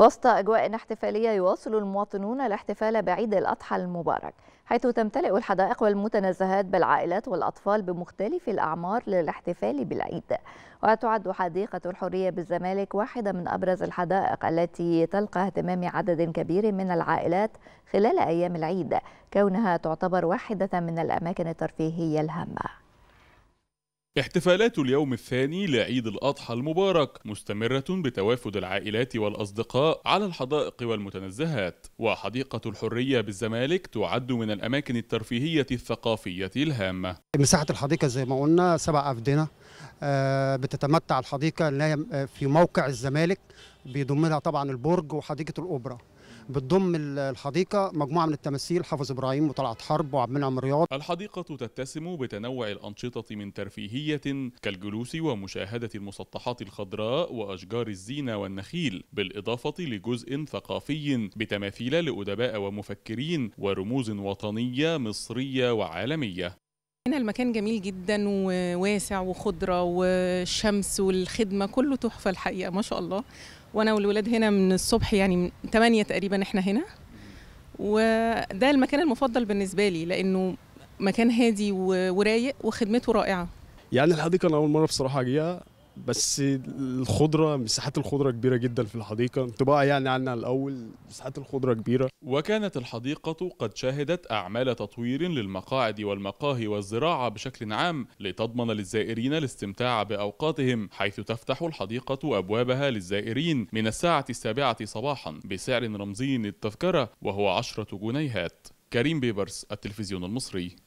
وسط أجواء احتفالية يواصل المواطنون الاحتفال بعيد الأضحى المبارك حيث تمتلئ الحدائق والمتنزهات بالعائلات والأطفال بمختلف الأعمار للاحتفال بالعيد وتعد حديقة الحرية بالزمالك واحدة من أبرز الحدائق التي تلقى اهتمام عدد كبير من العائلات خلال أيام العيد كونها تعتبر واحدة من الأماكن الترفيهية الهامة احتفالات اليوم الثاني لعيد الأضحى المبارك مستمرة بتوافد العائلات والأصدقاء على الحدائق والمتنزهات وحديقة الحرية بالزمالك تعد من الأماكن الترفيهية الثقافية الهامة مساحة الحديقة زي ما قلنا سبع أفدنة آه، بتتمتع الحديقة آه، في موقع الزمالك بيضم لها طبعا البرج وحديقة الأوبرا بتضم الحديقة مجموعة من التماثيل حافظ إبراهيم وطلعت حرب وعبد المنعم رياض الحديقة تتسم بتنوع الأنشطة من ترفيهية كالجلوس ومشاهدة المسطحات الخضراء وأشجار الزينة والنخيل بالإضافة لجزء ثقافي بتماثيل لأدباء ومفكرين ورموز وطنية مصرية وعالمية هنا المكان جميل جدا وواسع وخضره والشمس والخدمه كله تحفه الحقيقه ما شاء الله وانا والولاد هنا من الصبح يعني من 8 تقريبا احنا هنا وده المكان المفضل بالنسبه لي لانه مكان هادي ورايق وخدمته رائعه يعني الحديقه انا اول مره بصراحه اجيها بس الخضره مساحات الخضره كبيره جدا في الحديقه انطباع يعني عنها الاول مساحات الخضره كبيره وكانت الحديقه قد شهدت اعمال تطوير للمقاعد والمقاهي والزراعه بشكل عام لتضمن للزائرين الاستمتاع باوقاتهم حيث تفتح الحديقه ابوابها للزائرين من الساعه السابعه صباحا بسعر رمزي للتذكره وهو عشرة جنيهات كريم بيبرس التلفزيون المصري